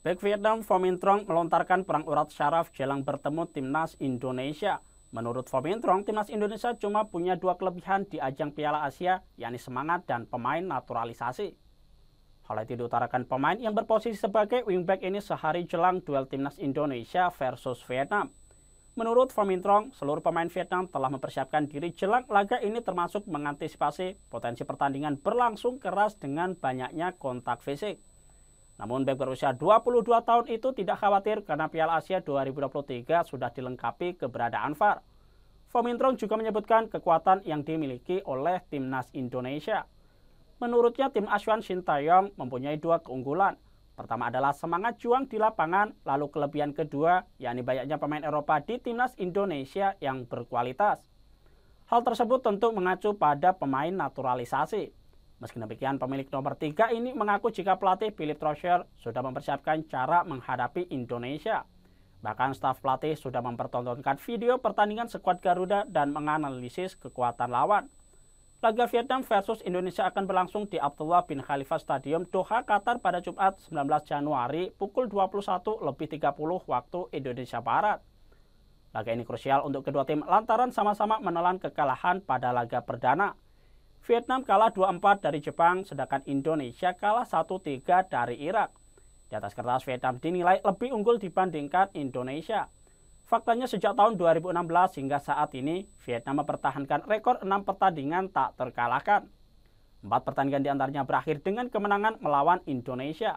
Back Vietnam, Fomintrong melontarkan perang urat syaraf jelang bertemu timnas Indonesia. Menurut Fomintrong, timnas Indonesia cuma punya dua kelebihan di ajang Piala Asia, yakni semangat dan pemain naturalisasi. Hal itu diutarakan pemain yang berposisi sebagai wingback ini sehari jelang duel timnas Indonesia versus Vietnam. Menurut Fomintrong, seluruh pemain Vietnam telah mempersiapkan diri jelang laga ini termasuk mengantisipasi potensi pertandingan berlangsung keras dengan banyaknya kontak fisik. Namun back berusia 22 tahun itu tidak khawatir karena Piala Asia 2023 sudah dilengkapi keberadaan VAR. Fomintrong juga menyebutkan kekuatan yang dimiliki oleh timnas Indonesia. Menurutnya tim Aswan Taeyong mempunyai dua keunggulan. Pertama adalah semangat juang di lapangan, lalu kelebihan kedua, yakni banyaknya pemain Eropa di timnas Indonesia yang berkualitas. Hal tersebut tentu mengacu pada pemain naturalisasi. Meski demikian, pemilik nomor tiga ini mengaku jika pelatih Philip Trocher sudah mempersiapkan cara menghadapi Indonesia. Bahkan staf pelatih sudah mempertontonkan video pertandingan skuad Garuda dan menganalisis kekuatan lawan. Laga Vietnam versus Indonesia akan berlangsung di Abdullah bin Khalifa Stadium Doha, Qatar pada Jumat 19 Januari pukul 21.30 waktu Indonesia Barat. Laga ini krusial untuk kedua tim lantaran sama-sama menelan kekalahan pada laga perdana. Vietnam kalah 2-4 dari Jepang, sedangkan Indonesia kalah 1-3 dari Irak. Di atas kertas Vietnam dinilai lebih unggul dibandingkan Indonesia. Faktanya sejak tahun 2016 hingga saat ini, Vietnam mempertahankan rekor 6 pertandingan tak terkalahkan. Empat pertandingan diantaranya berakhir dengan kemenangan melawan Indonesia.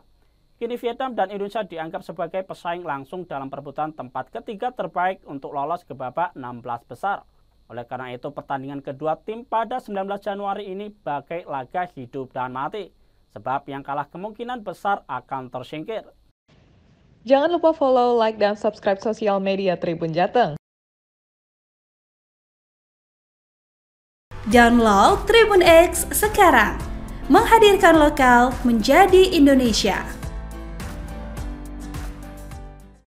Kini Vietnam dan Indonesia dianggap sebagai pesaing langsung dalam perebutan tempat ketiga terbaik untuk lolos ke babak 16 besar. Oleh karena itu pertandingan kedua tim pada 19 Januari ini bagai laga hidup dan mati. Sebab yang kalah kemungkinan besar akan tersingkir. Jangan lupa follow, like, dan subscribe sosial media Tribun Jateng. Download Tribun X sekarang. Menghadirkan lokal menjadi Indonesia.